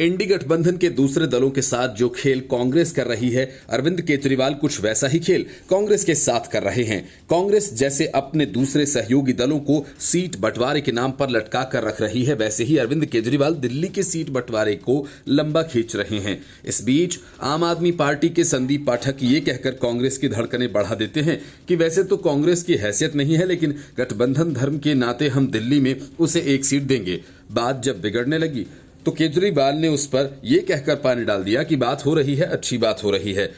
इंडी गठबंधन के दूसरे दलों के साथ जो खेल कांग्रेस कर रही है अरविंद केजरीवाल कुछ वैसा ही खेल कांग्रेस के साथ कर रहे हैं कांग्रेस जैसे अपने दूसरे सहयोगी दलों को सीट बंटवारे के नाम पर लटका कर रख रही है वैसे ही अरविंद केजरीवाल दिल्ली के सीट बंटवारे को लंबा खींच रहे हैं इस बीच आम आदमी पार्टी के संदीप पाठक ये कहकर कांग्रेस की धड़कने बढ़ा देते हैं कि वैसे तो कांग्रेस की हैसियत नहीं है लेकिन गठबंधन धर्म के नाते हम दिल्ली में उसे एक सीट देंगे बात जब बिगड़ने लगी तो केजरीवाल ने उस पर यह कहकर पानी डाल दिया कि बात हो रही है अच्छी बात हो रही है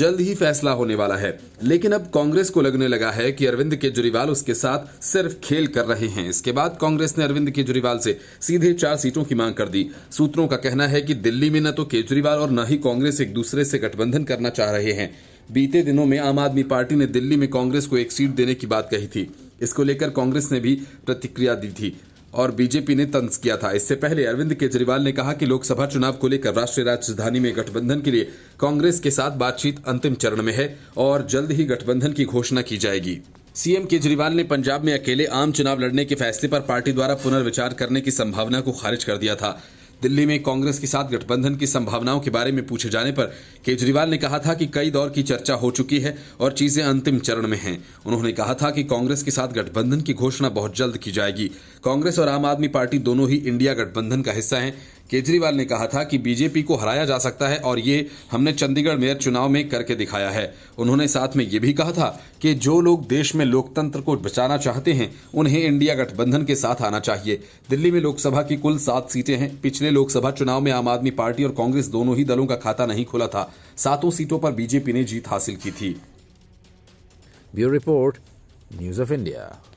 जल्द ही फैसला होने वाला है लेकिन अब कांग्रेस को लगने लगा है कि अरविंद केजरीवाल उसके साथ सिर्फ खेल कर रहे हैं इसके बाद कांग्रेस ने अरविंद केजरीवाल से सीधे चार सीटों की मांग कर दी सूत्रों का कहना है कि दिल्ली में न तो केजरीवाल और न ही कांग्रेस एक दूसरे से गठबंधन करना चाह रहे हैं बीते दिनों में आम आदमी पार्टी ने दिल्ली में कांग्रेस को एक सीट देने की बात कही थी इसको लेकर कांग्रेस ने भी प्रतिक्रिया दी थी और बीजेपी ने तंज किया था इससे पहले अरविंद केजरीवाल ने कहा कि लोकसभा चुनाव को लेकर राष्ट्रीय राजधानी में गठबंधन के लिए कांग्रेस के साथ बातचीत अंतिम चरण में है और जल्द ही गठबंधन की घोषणा की जाएगी सीएम केजरीवाल ने पंजाब में अकेले आम चुनाव लड़ने के फैसले पर पार्टी द्वारा पुनर्विचार करने की संभावना को खारिज कर दिया था दिल्ली में कांग्रेस के साथ गठबंधन की संभावनाओं के बारे में पूछे जाने पर केजरीवाल ने कहा था कि कई दौर की चर्चा हो चुकी है और चीजें अंतिम चरण में हैं उन्होंने कहा था कि कांग्रेस के साथ गठबंधन की घोषणा बहुत जल्द की जाएगी कांग्रेस और आम आदमी पार्टी दोनों ही इंडिया गठबंधन का हिस्सा है केजरीवाल ने कहा था कि बीजेपी को हराया जा सकता है और ये हमने चंडीगढ़ मेयर चुनाव में करके दिखाया है उन्होंने साथ में ये भी कहा था कि जो लोग देश में लोकतंत्र को बचाना चाहते हैं उन्हें इंडिया गठबंधन के साथ आना चाहिए दिल्ली में लोकसभा की कुल सात सीटें हैं पिछले लोकसभा चुनाव में आम आदमी पार्टी और कांग्रेस दोनों ही दलों का खाता नहीं खुला था सातों सीटों पर बीजेपी ने जीत हासिल की थी bureau report news of India